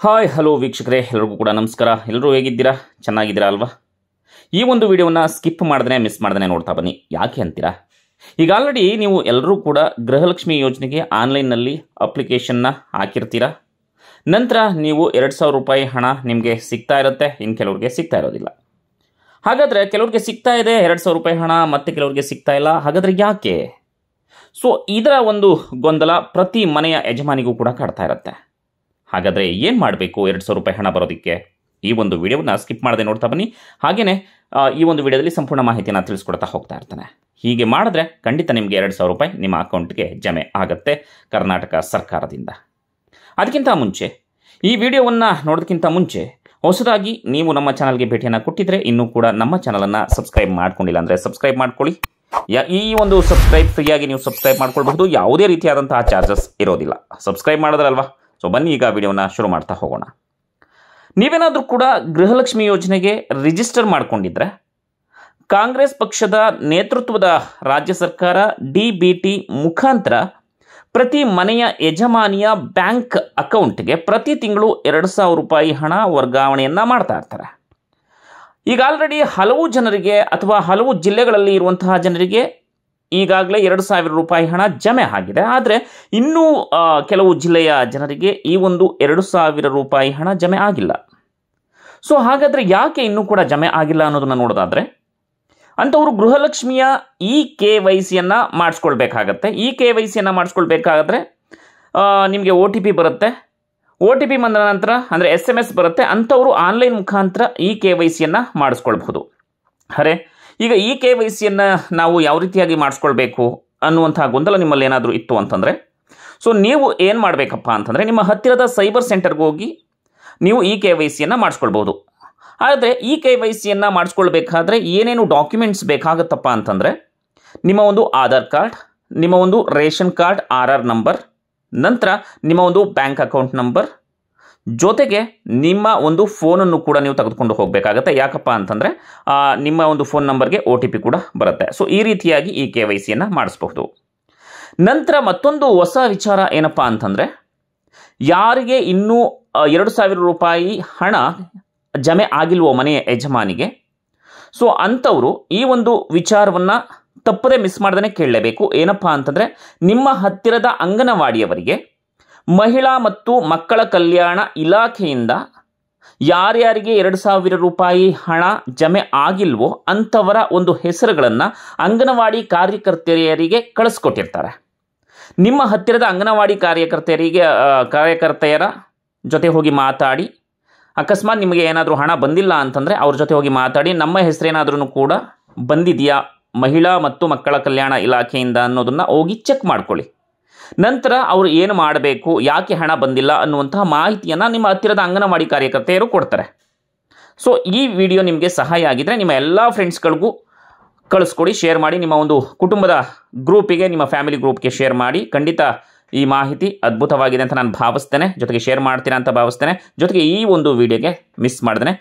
hi hello ವೀಕ್ಷಕರೇ ಎಲ್ಲರಿಗೂ ಕೂಡ ನಮಸ್ಕಾರ ಎಲ್ಲರೂ ಹೇಗಿದ್ದೀರಾ ಚೆನ್ನಾಗಿದ್ದೀರಾ ಅಲ್ವಾ ಈ ಒಂದು ವಿಡಿಯೋವನ್ನು ಸ್ಕಿಪ್ ಮಾಡ್ದೇ ಮಿಸ್ ಮಾಡ್ದೇ ನೋಡ್ತಾ ಬನ್ನಿ ಯಾಕೆ ಅಂತೀರಾ ಈಗ ಆಲ್ರೆಡಿ ನೀವು ಎಲ್ಲರೂ ಕೂಡ ಗೃಹಲಕ್ಷ್ಮಿ ಯೋಜನೆಗೆ ಆನ್ಲೈನ್ನಲ್ಲಿ ಅಪ್ಲಿಕೇಶನ್ನ ಹಾಕಿರ್ತೀರಾ ನಂತರ ನೀವು ಎರಡು ಸಾವಿರ ರೂಪಾಯಿ ಹಣ ನಿಮಗೆ ಸಿಗ್ತಾ ಇರುತ್ತೆ ಇನ್ನು ಕೆಲವ್ರಿಗೆ ಸಿಗ್ತಾ ಇರೋದಿಲ್ಲ ಹಾಗಾದರೆ ಕೆಲವ್ರಿಗೆ ಸಿಗ್ತಾ ಇದೆ ಎರಡು ಸಾವಿರ ರೂಪಾಯಿ ಹಣ ಮತ್ತೆ ಕೆಲವ್ರಿಗೆ ಸಿಗ್ತಾ ಇಲ್ಲ ಹಾಗಾದರೆ ಯಾಕೆ ಸೊ ಇದರ ಒಂದು ಗೊಂದಲ ಪ್ರತಿ ಮನೆಯ ಯಜಮಾನಿಗೂ ಕೂಡ ಕಾಡ್ತಾ ಇರುತ್ತೆ ಹಾಗಾದರೆ ಏನು ಮಾಡಬೇಕು ಎರಡು ಸಾವಿರ ರೂಪಾಯಿ ಹಣ ಬರೋದಕ್ಕೆ ಈ ಒಂದು ವಿಡಿಯೋನ ಸ್ಕಿಪ್ ಮಾಡದೆ ನೋಡ್ತಾ ಬನ್ನಿ ಹಾಗೆಯೇ ಈ ಒಂದು ವಿಡಿಯೋದಲ್ಲಿ ಸಂಪೂರ್ಣ ಮಾಹಿತಿಯನ್ನು ತಿಳಿಸ್ಕೊಡ್ತಾ ಹೋಗ್ತಾ ಇರ್ತಾನೆ ಹೀಗೆ ಮಾಡಿದ್ರೆ ಖಂಡಿತ ನಿಮಗೆ ಎರಡು ಸಾವಿರ ರೂಪಾಯಿ ನಿಮ್ಮ ಅಕೌಂಟ್ಗೆ ಜಮೆ ಆಗುತ್ತೆ ಕರ್ನಾಟಕ ಸರ್ಕಾರದಿಂದ ಅದಕ್ಕಿಂತ ಮುಂಚೆ ಈ ವಿಡಿಯೋವನ್ನು ನೋಡೋದಕ್ಕಿಂತ ಮುಂಚೆ ಹೊಸದಾಗಿ ನೀವು ನಮ್ಮ ಚಾನಲ್ಗೆ ಭೇಟಿಯನ್ನು ಕೊಟ್ಟಿದ್ರೆ ಇನ್ನೂ ಕೂಡ ನಮ್ಮ ಚಾನಲನ್ನು ಸಬ್ಸ್ಕ್ರೈಬ್ ಮಾಡ್ಕೊಂಡಿಲ್ಲ ಅಂದರೆ ಸಬ್ಸ್ಕ್ರೈಬ್ ಮಾಡ್ಕೊಳ್ಳಿ ಈ ಒಂದು ಸಬ್ಸ್ಕ್ರೈಬ್ ಫ್ರೀಯಾಗಿ ನೀವು ಸಬ್ಸ್ಕ್ರೈಬ್ ಮಾಡ್ಕೊಳ್ಬಹುದು ಯಾವುದೇ ರೀತಿಯಾದಂತಹ ಚಾರ್ಜಸ್ ಇರೋದಿಲ್ಲ ಸಬ್ಸ್ಕ್ರೈಬ್ ಮಾಡಿದ್ರಲ್ವಾ ಸೊ ಬನ್ನಿ ಈಗ ವಿಡಿಯೋನ ಶುರು ಮಾಡ್ತಾ ಹೋಗೋಣ ನೀವೇನಾದರೂ ಕೂಡ ಗೃಹಲಕ್ಷ್ಮಿ ಯೋಜನೆಗೆ ರಿಜಿಸ್ಟರ್ ಮಾಡಿಕೊಂಡಿದ್ರೆ ಕಾಂಗ್ರೆಸ್ ಪಕ್ಷದ ನೇತೃತ್ವದ ರಾಜ್ಯ ಸರ್ಕಾರ ಡಿ ಬಿ ಟಿ ಮುಖಾಂತರ ಪ್ರತಿ ಮನೆಯ ಯಜಮಾನಿಯ ಬ್ಯಾಂಕ್ ಅಕೌಂಟ್ಗೆ ಪ್ರತಿ ತಿಂಗಳು ಎರಡು ಸಾವಿರ ರೂಪಾಯಿ ಹಣ ವರ್ಗಾವಣೆಯನ್ನು ಮಾಡ್ತಾ ಇರ್ತಾರೆ ಈಗ ಆಲ್ರೆಡಿ ಹಲವು ಜನರಿಗೆ ಅಥವಾ ಹಲವು ಜಿಲ್ಲೆಗಳಲ್ಲಿ ಇರುವಂತಹ ಜನರಿಗೆ ಈಗಾಗಲೇ ಎರಡು ಸಾವಿರ ರೂಪಾಯಿ ಹಣ ಜಮೆ ಆಗಿದೆ ಆದರೆ ಇನ್ನೂ ಕೆಲವು ಜಿಲ್ಲೆಯ ಜನರಿಗೆ ಈ ಒಂದು ಎರಡು ಸಾವಿರ ರೂಪಾಯಿ ಹಣ ಜಮೆ ಆಗಿಲ್ಲ ಸೊ ಹಾಗಾದರೆ ಯಾಕೆ ಇನ್ನೂ ಕೂಡ ಜಮೆ ಆಗಿಲ್ಲ ಅನ್ನೋದನ್ನು ನೋಡೋದಾದರೆ ಅಂಥವರು ಗೃಹಲಕ್ಷ್ಮಿಯ ಈ ಕೆ ವೈ ಸಿಯನ್ನು ಮಾಡಿಸ್ಕೊಳ್ಬೇಕಾಗತ್ತೆ ಈ ಕೆ ವೈ ಸಿಯನ್ನು ಮಾಡಿಸ್ಕೊಳ್ಬೇಕಾದ್ರೆ ನಿಮಗೆ ಒ ಟಿ ಪಿ ಬರುತ್ತೆ ಒ ಟಿ ಪಿ ಬಂದ ನಂತರ ಅಂದರೆ ಎಸ್ ಎಮ್ ಎಸ್ ಬರುತ್ತೆ ಅಂಥವರು ಆನ್ಲೈನ್ ಮುಖಾಂತರ ಈ ಕೆ ವೈ ಸಿಯನ್ನು ಮಾಡಿಸ್ಕೊಳ್ಬಹುದು ಅರೆ ಈಗ ಈ ಕೆ ವೈ ಸಿಯನ್ನು ನಾವು ಯಾವ ರೀತಿಯಾಗಿ ಮಾಡಿಸ್ಕೊಳ್ಬೇಕು ಅನ್ನುವಂಥ ಗೊಂದಲ ನಿಮ್ಮಲ್ಲಿ ಏನಾದರೂ ಇತ್ತು ಅಂತಂದರೆ ಸೊ ನೀವು ಏನು ಮಾಡಬೇಕಪ್ಪ ಅಂತಂದರೆ ನಿಮ್ಮ ಹತ್ತಿರದ ಸೈಬರ್ ಸೆಂಟರ್ಗೆ ಹೋಗಿ ನೀವು ಈ ಕೆ ವೈ ಸಿಯನ್ನು ಮಾಡಿಸ್ಕೊಳ್ಬೋದು ಆದರೆ ಈ ಕೆ ವೈ ಸಿಯನ್ನು ಮಾಡಿಸ್ಕೊಳ್ಬೇಕಾದ್ರೆ ಏನೇನು ಡಾಕ್ಯುಮೆಂಟ್ಸ್ ಬೇಕಾಗುತ್ತಪ್ಪ ಅಂತಂದರೆ ನಿಮ್ಮ ಒಂದು ಆಧಾರ್ ಕಾರ್ಡ್ ನಿಮ್ಮ ಒಂದು ration card R R number ನಂತರ ನಿಮ್ಮ ಒಂದು ಬ್ಯಾಂಕ್ ಅಕೌಂಟ್ ನಂಬರ್ ಜೊತೆಗೆ ನಿಮ್ಮ ಒಂದು ಫೋನನ್ನು ಕೂಡ ನೀವು ತೆಗೆದುಕೊಂಡು ಹೋಗಬೇಕಾಗತ್ತೆ ಯಾಕಪ್ಪ ಅಂತಂದರೆ ನಿಮ್ಮ ಒಂದು ಫೋನ್ ನಂಬರ್ಗೆ ಒ ಟಿ ಪಿ ಕೂಡ ಬರುತ್ತೆ ಸೊ ಈ ರೀತಿಯಾಗಿ ಈ ಕೆ ವೈ ಸಿಯನ್ನು ಮಾಡಿಸಬಹುದು ನಂತರ ಮತ್ತೊಂದು ಹೊಸ ವಿಚಾರ ಏನಪ್ಪ ಅಂತಂದರೆ ಯಾರಿಗೆ ಇನ್ನೂ ಎರಡು ಸಾವಿರ ರೂಪಾಯಿ ಹಣ ಜಮೆ ಆಗಿಲ್ವೋ ಮನೆಯ ಯಜಮಾನಿಗೆ ಸೊ ಅಂಥವರು ಈ ಒಂದು ವಿಚಾರವನ್ನು ತಪ್ಪದೇ ಮಿಸ್ ಮಾಡ್ದೇ ಕೇಳಲೇಬೇಕು ಏನಪ್ಪ ಅಂತಂದರೆ ನಿಮ್ಮ ಹತ್ತಿರದ ಅಂಗನವಾಡಿಯವರಿಗೆ ಮಹಿಳಾ ಮತ್ತು ಮಕ್ಕಳ ಕಲ್ಯಾಣ ಇಲಾಖೆಯಿಂದ ಯಾರ್ಯಾರಿಗೆ ಎರಡು ಸಾವಿರ ರೂಪಾಯಿ ಹಣ ಜಮೆ ಆಗಿಲ್ವೋ ಅಂಥವರ ಒಂದು ಹೆಸರುಗಳನ್ನು ಅಂಗನವಾಡಿ ಕಾರ್ಯಕರ್ತೆಯರಿಗೆ ಕಳಿಸ್ಕೊಟ್ಟಿರ್ತಾರೆ ನಿಮ್ಮ ಹತ್ತಿರದ ಅಂಗನವಾಡಿ ಕಾರ್ಯಕರ್ತೆಯರಿಗೆ ಕಾರ್ಯಕರ್ತೆಯರ ಜೊತೆ ಹೋಗಿ ಮಾತಾಡಿ ಅಕಸ್ಮಾತ್ ನಿಮಗೆ ಏನಾದರೂ ಹಣ ಬಂದಿಲ್ಲ ಅಂತಂದರೆ ಅವ್ರ ಜೊತೆ ಹೋಗಿ ಮಾತಾಡಿ ನಮ್ಮ ಹೆಸರೇನಾದ್ರೂ ಕೂಡ ಬಂದಿದೆಯಾ ಮಹಿಳಾ ಮತ್ತು ಮಕ್ಕಳ ಕಲ್ಯಾಣ ಇಲಾಖೆಯಿಂದ ಅನ್ನೋದನ್ನು ಹೋಗಿ ಚೆಕ್ ಮಾಡ್ಕೊಳ್ಳಿ ನಂತರ ಅವರು ಏನು ಮಾಡಬೇಕು ಯಾಕೆ ಹಣ ಬಂದಿಲ್ಲ ಅನ್ನುವಂತಹ ಮಾಹಿತಿಯನ್ನು ನಿಮ್ಮ ಹತ್ತಿರದ ಅಂಗನವಾಡಿ ಕಾರ್ಯಕರ್ತೆಯರು ಕೊಡ್ತಾರೆ ಸೊ ಈ ವಿಡಿಯೋ ನಿಮಗೆ ಸಹಾಯ ಆಗಿದ್ರೆ ನಿಮ್ಮ ಎಲ್ಲ ಫ್ರೆಂಡ್ಸ್ಗಳಿಗೂ ಕಳಿಸ್ಕೊಡಿ ಶೇರ್ ಮಾಡಿ ನಿಮ್ಮ ಒಂದು ಕುಟುಂಬದ ಗ್ರೂಪಿಗೆ ನಿಮ್ಮ ಫ್ಯಾಮಿಲಿ ಗ್ರೂಪ್ಗೆ ಶೇರ್ ಮಾಡಿ ಖಂಡಿತ ಈ ಮಾಹಿತಿ ಅದ್ಭುತವಾಗಿದೆ ಅಂತ ನಾನು ಭಾವಿಸ್ತೇನೆ ಜೊತೆಗೆ ಶೇರ್ ಮಾಡ್ತೀರಾ ಅಂತ ಭಾವಿಸ್ತೇನೆ ಜೊತೆಗೆ ಈ ಒಂದು ವಿಡಿಯೋಗೆ ಮಿಸ್ ಮಾಡ್ದೆನೆ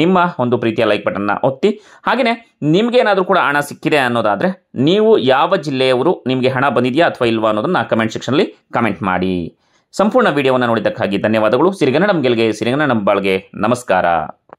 ನಿಮ್ಮ ಒಂದು ಪ್ರೀತಿಯ ಲೈಕ್ ಬಟನ್ನ ಒತ್ತಿ ಹಾಗೆಯೇ ಏನಾದರೂ ಕೂಡ ಹಣ ಸಿಕ್ಕಿದೆ ಅನ್ನೋದಾದರೆ ನೀವು ಯಾವ ಜಿಲ್ಲೆಯವರು ನಿಮಗೆ ಹಣ ಬಂದಿದೆಯಾ ಅಥವಾ ಇಲ್ವಾ ಅನ್ನೋದನ್ನು ಕಮೆಂಟ್ ಸೆಕ್ಷನಲ್ಲಿ ಕಮೆಂಟ್ ಮಾಡಿ ಸಂಪೂರ್ಣ ವಿಡಿಯೋವನ್ನು ನೋಡಿದ್ದಕ್ಕಾಗಿ ಧನ್ಯವಾದಗಳು ಸಿರಿಗನ್ನಡಂ ಗೆಲ್ಗೆ ಸಿರಿಗನ್ನಡಂ ಬಾಳ್ಗೆ ನಮಸ್ಕಾರ